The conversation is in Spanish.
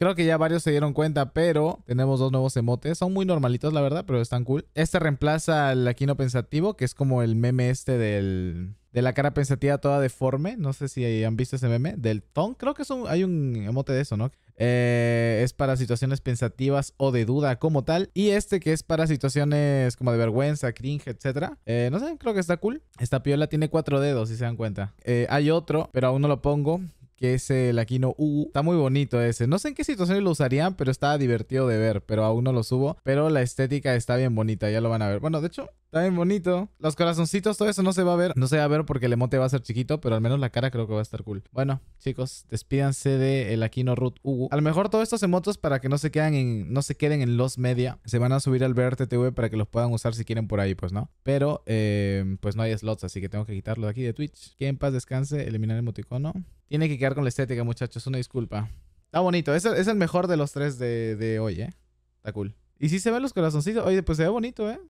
Creo que ya varios se dieron cuenta, pero tenemos dos nuevos emotes. Son muy normalitos, la verdad, pero están cool. Este reemplaza al Aquino Pensativo, que es como el meme este del, de la cara pensativa toda deforme. No sé si han visto ese meme. Del Thong. Creo que es hay un emote de eso, ¿no? Eh, es para situaciones pensativas o de duda como tal. Y este que es para situaciones como de vergüenza, cringe, etc. Eh, no sé, creo que está cool. Esta piola tiene cuatro dedos, si se dan cuenta. Eh, hay otro, pero aún no lo pongo que es el Aquino U. Está muy bonito ese. No sé en qué situaciones lo usarían, pero está divertido de ver, pero aún no lo subo. Pero la estética está bien bonita, ya lo van a ver. Bueno, de hecho, Está bien bonito. Los corazoncitos, todo eso no se va a ver. No se va a ver porque el emote va a ser chiquito, pero al menos la cara creo que va a estar cool. Bueno, chicos, despídanse de el Aquino Root Hugo. A lo mejor todos estos emotos para que no se queden en, no se queden en los media, se van a subir al TV para que los puedan usar si quieren por ahí, pues no. Pero, eh, pues no hay slots, así que tengo que quitarlo de aquí de Twitch. Que en paz descanse, eliminar el emoticono. Tiene que quedar con la estética, muchachos, una disculpa. Está bonito, es el, es el mejor de los tres de, de hoy, ¿eh? Está cool. Y si se ven los corazoncitos, oye, pues se ve bonito, ¿eh?